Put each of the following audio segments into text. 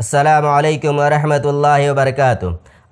असलकम वरहमल वबरक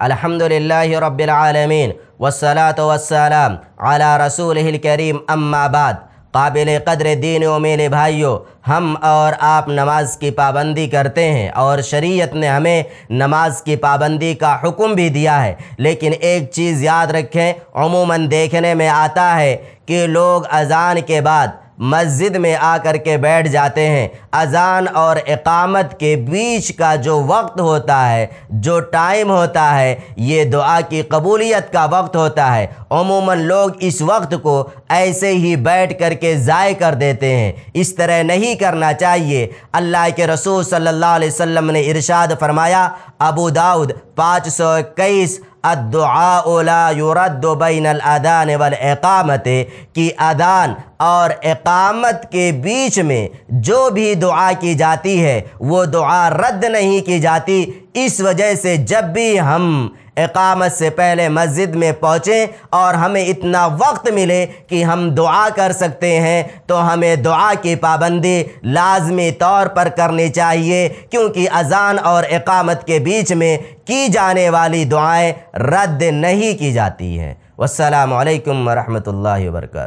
अलहमदिल्ल रबालमीन वसलात वसलाम अला रसूल करीम अम्माबाद काबिल क़द्र दीन मेरे भाइयों हम और आप नमाज की पाबंदी करते हैं और शरीयत ने हमें नमाज की पाबंदी का हुक्म भी दिया है लेकिन एक चीज़ याद रखें अमूमन देखने में आता है कि लोग अजान के बाद मस्जिद में आकर के बैठ जाते हैं अजान और इकामत के बीच का जो वक्त होता है जो टाइम होता है ये दुआ की कबूलियत का वक्त होता है अमूमन लोग इस वक्त को ऐसे ही बैठ कर के ज़ाय कर देते हैं इस तरह नहीं करना चाहिए अल्लाह के रसूल सल्लल्लाहु अलैहि वसल्लम ने इरशाद फरमाया अबू दाऊद पाँच सौ इक्कीस अदान वल एकामत की अदान और एकामत के बीच में जो भी दुआ की जाती है वो दुआ रद्द नहीं की जाती इस वजह से जब भी हम एकामत से पहले मस्जिद में पहुँचें और हमें इतना वक्त मिले कि हम दुआ कर सकते हैं तो हमें दुआ की पाबंदी लाजमी तौर पर करनी चाहिए क्योंकि अजान और एकामत के बीच में की जाने वाली दुआएं रद्द नहीं की जाती हैं वालकम वरहमल वर्का